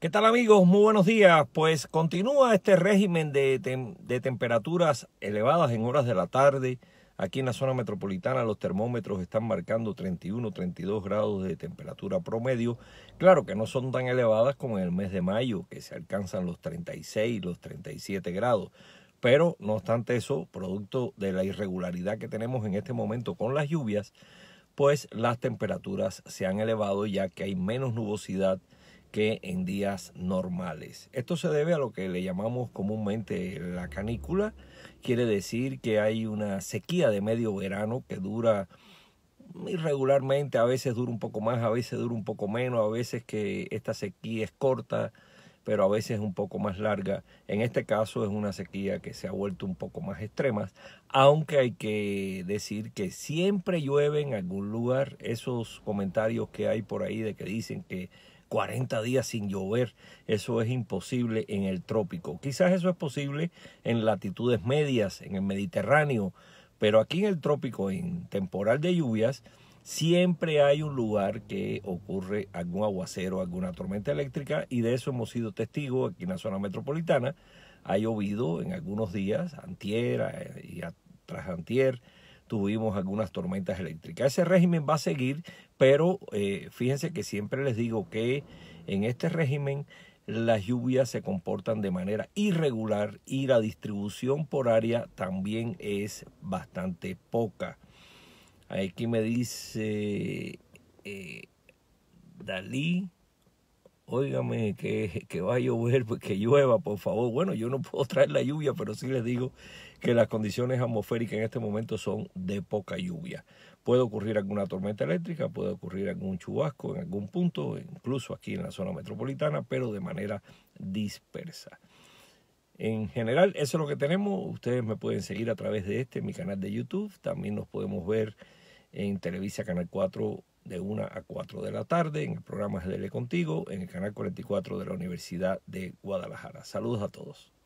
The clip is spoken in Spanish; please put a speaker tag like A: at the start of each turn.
A: ¿Qué tal amigos? Muy buenos días. Pues continúa este régimen de, temperaturas elevadas en horas de la tarde. Aquí en la zona metropolitana los termómetros están marcando 31, 32 grados de temperatura promedio. Claro que no son tan elevadas como en el mes de mayo, que se alcanzan los 36, los 37 grados. Pero no obstante eso, producto de la irregularidad que tenemos en este momento con las lluvias, pues las temperaturas se han elevado ya que hay menos nubosidad que en días normales. Esto se debe a lo que le llamamos comúnmente la canícula, quiere decir que hay una sequía de medio verano que dura irregularmente, a veces dura un poco más, a veces dura un poco menos, a veces que esta sequía es corta, pero a veces un poco más larga. En este caso es una sequía que se ha vuelto un poco más extrema, aunque hay que decir que siempre llueve en algún lugar. Esos comentarios que hay por ahí de que dicen que 40 días sin llover, eso es imposible en el trópico. Quizás eso es posible en latitudes medias, en el Mediterráneo, pero aquí en el trópico, en temporal de lluvias, siempre hay un lugar que ocurre algún aguacero, alguna tormenta eléctrica, y de eso hemos sido testigos aquí en la zona metropolitana. Ha llovido en algunos días, antier eh, y tras antier, tuvimos algunas tormentas eléctricas. Ese régimen va a seguir, pero eh, fíjense que siempre les digo que en este régimen las lluvias se comportan de manera irregular y la distribución por área también es bastante poca. Aquí me dice eh, Dalí, óigame, que, que va a llover, pues, que llueva, por favor. Bueno, yo no puedo traer la lluvia, pero sí les digo que las condiciones atmosféricas en este momento son de poca lluvia. Puede ocurrir alguna tormenta eléctrica, puede ocurrir algún chubasco en algún punto, incluso aquí en la zona metropolitana, pero de manera dispersa. En general, eso es lo que tenemos. Ustedes me pueden seguir a través de este, mi canal de YouTube. También nos podemos ver en Televisa Canal 4 de 1 a 4 de la tarde en el programa GDL Contigo, en el canal 44 de la Universidad de Guadalajara. Saludos a todos.